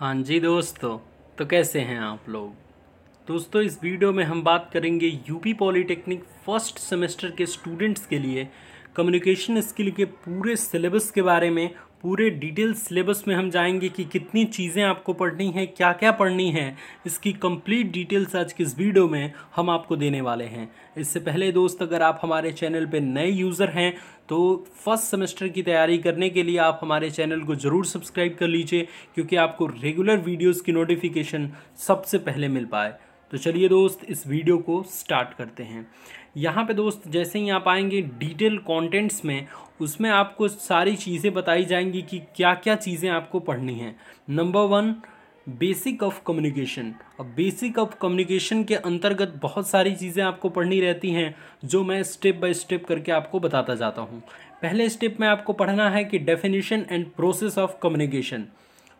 हाँ जी दोस्तों तो कैसे हैं आप लोग दोस्तों इस वीडियो में हम बात करेंगे यूपी पॉलीटेक्निक फर्स्ट सेमेस्टर के स्टूडेंट्स के लिए कम्युनिकेशन स्किल के पूरे सिलेबस के बारे में पूरे डिटेल सिलेबस में हम जाएंगे कि कितनी चीज़ें आपको पढ़नी हैं क्या क्या पढ़नी है इसकी कंप्लीट डिटेल्स आज की इस वीडियो में हम आपको देने वाले हैं इससे पहले दोस्त अगर आप हमारे चैनल पे नए यूज़र हैं तो फर्स्ट सेमेस्टर की तैयारी करने के लिए आप हमारे चैनल को ज़रूर सब्सक्राइब कर लीजिए क्योंकि आपको रेगुलर वीडियोज़ की नोटिफिकेशन सबसे पहले मिल पाए तो चलिए दोस्त इस वीडियो को स्टार्ट करते हैं यहाँ पे दोस्त जैसे ही आप आएंगे डिटेल कंटेंट्स में उसमें आपको सारी चीज़ें बताई जाएंगी कि क्या क्या चीज़ें आपको पढ़नी हैं number one basic of communication अब बेसिक ऑफ कम्युनिकेशन के अंतर्गत बहुत सारी चीज़ें आपको पढ़नी रहती हैं जो मैं स्टेप बाय स्टेप करके आपको बताता जाता हूँ पहले स्टेप में आपको पढ़ना है कि definition and process of communication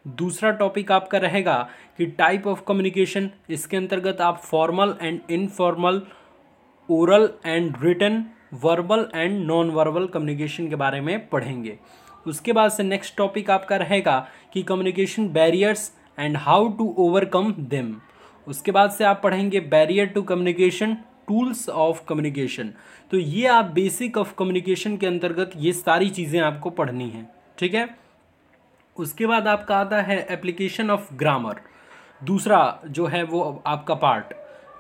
दूसरा टॉपिक आपका रहेगा कि टाइप ऑफ कम्युनिकेशन इसके अंतर्गत आप formal and informal oral and written verbal and non verbal communication के बारे में पढ़ेंगे उसके बाद से नेक्स्ट टॉपिक आपका रहेगा कि communication barriers and how to overcome them उसके बाद से आप पढ़ेंगे barrier to communication tools of communication तो ये आप बेसिक ऑफ कम्युनिकेशन के अंतर्गत ये सारी चीज़ें आपको पढ़नी हैं ठीक है उसके बाद आपका आता है एप्लीकेशन ऑफ ग्रामर दूसरा जो है वो आपका पार्ट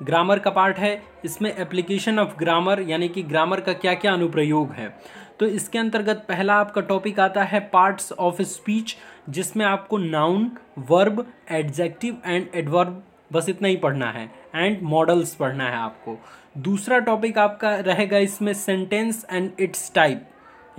ग्रामर का पार्ट है इसमें एप्लीकेशन ऑफ ग्रामर यानी कि ग्रामर का क्या क्या अनुप्रयोग है तो इसके अंतर्गत पहला आपका टॉपिक आता है पार्ट्स ऑफ स्पीच जिसमें आपको noun verb adjective and adverb बस इतना ही पढ़ना है एंड मॉडल्स पढ़ना है आपको दूसरा टॉपिक आपका रहेगा इसमें सेंटेंस एंड इट्स टाइप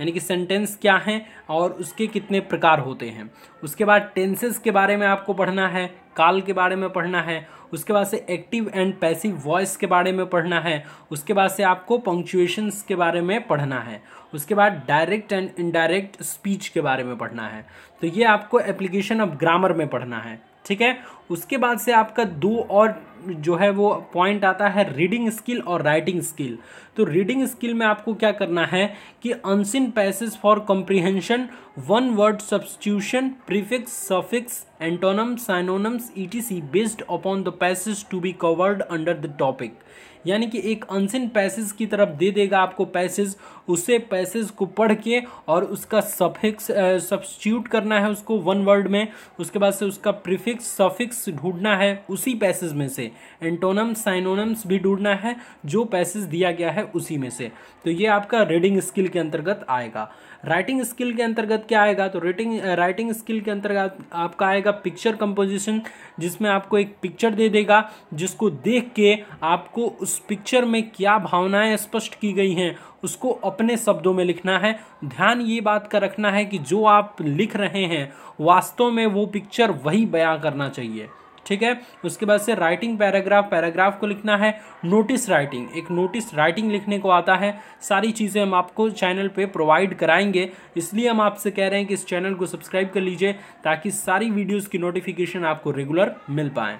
यानी कि सेंटेंस क्या हैं और उसके कितने प्रकार होते हैं उसके बाद टेंसेस के बारे में आपको पढ़ना है काल के बारे में पढ़ना है उसके बाद से एक्टिव एंड पैसिव वॉइस के बारे में पढ़ना है उसके बाद से आपको पंक्चुएशंस के बारे में पढ़ना है उसके बाद डायरेक्ट एंड इनडायरेक्ट स्पीच के बारे में पढ़ना है तो ये आपको एप्लीकेशन ऑफ ग्रामर में पढ़ना है ठीक है उसके बाद से आपका दो और जो है वो पॉइंट आता है रीडिंग स्किल और राइटिंग स्किल तो रीडिंग स्किल में आपको क्या करना है कि unseen passage for comprehension one word substitution prefix suffix antonym synonyms ई based upon the passage to be covered under the topic यानी कि एक अनसिन पैसेज की तरफ दे देगा आपको पैसेज उसे पैसेज को पढ़ के और उसका सफिक्स सब्सिट्यूट करना है उसको वन वर्ड में उसके बाद से उसका प्रीफिक्स सफिक्स ढूंढना है उसी पैसेज में से एंटोनम साइनोनम्स भी ढूंढना है जो पैसेज दिया गया है उसी में से तो ये आपका रीडिंग स्किल के अंतर्गत आएगा राइटिंग स्किल के अंतर्गत क्या आएगा तो रेटिंग राइटिंग स्किल के अंतर्गत आपका आएगा पिक्चर कंपोजिशन जिसमें आपको एक पिक्चर दे देगा जिसको देख के आपको उस उस पिक्चर में क्या भावनाएं स्पष्ट की गई हैं उसको अपने शब्दों में लिखना है ध्यान ये बात का रखना है कि जो आप लिख रहे हैं वास्तव में वो पिक्चर वही बयां करना चाहिए ठीक है उसके बाद से राइटिंग पैराग्राफ पैराग्राफ को लिखना है नोटिस राइटिंग एक नोटिस राइटिंग लिखने को आता है सारी चीज़ें हम आपको चैनल पे प्रोवाइड कराएंगे इसलिए हम आपसे कह रहे हैं कि इस चैनल को सब्सक्राइब कर लीजिए ताकि सारी वीडियोस की नोटिफिकेशन आपको रेगुलर मिल पाएँ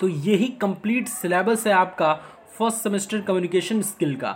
तो यही कंप्लीट सिलेबस है आपका फर्स्ट सेमेस्टर कम्युनिकेशन स्किल का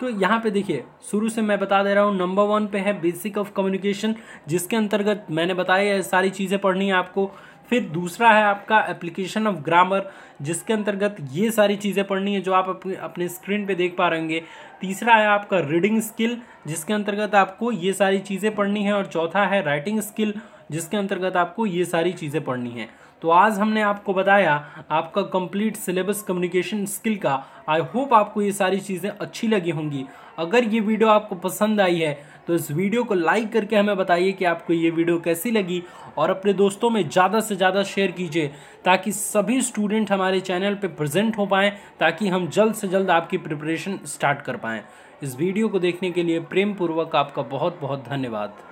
तो यहाँ पे देखिए शुरू से मैं बता दे रहा हूँ नंबर वन पे है बेसिक ऑफ कम्युनिकेशन जिसके अंतर्गत मैंने बताया है सारी चीज़ें पढ़नी है आपको फिर दूसरा है आपका एप्लीकेशन ऑफ ग्रामर जिसके अंतर्गत ये सारी चीज़ें पढ़नी है जो आप अपने अपने स्क्रीन पे देख पा रहेंगे तीसरा है आपका रीडिंग स्किल जिसके अंतर्गत आपको ये सारी चीज़ें पढ़नी है और चौथा है राइटिंग स्किल जिसके अंतर्गत आपको ये सारी चीज़ें पढ़नी है तो आज हमने आपको बताया आपका कंप्लीट सिलेबस कम्युनिकेशन स्किल का आई होप आपको ये सारी चीज़ें अच्छी लगी होंगी अगर ये वीडियो आपको पसंद आई है तो इस वीडियो को लाइक करके हमें बताइए कि आपको ये वीडियो कैसी लगी और अपने दोस्तों में ज़्यादा से ज़्यादा शेयर कीजिए ताकि सभी स्टूडेंट हमारे चैनल पर प्रजेंट हो पाएँ ताकि हम जल्द से जल्द आपकी प्रिपरेशन स्टार्ट कर पाएँ इस वीडियो को देखने के लिए प्रेम पूर्वक आपका बहुत बहुत धन्यवाद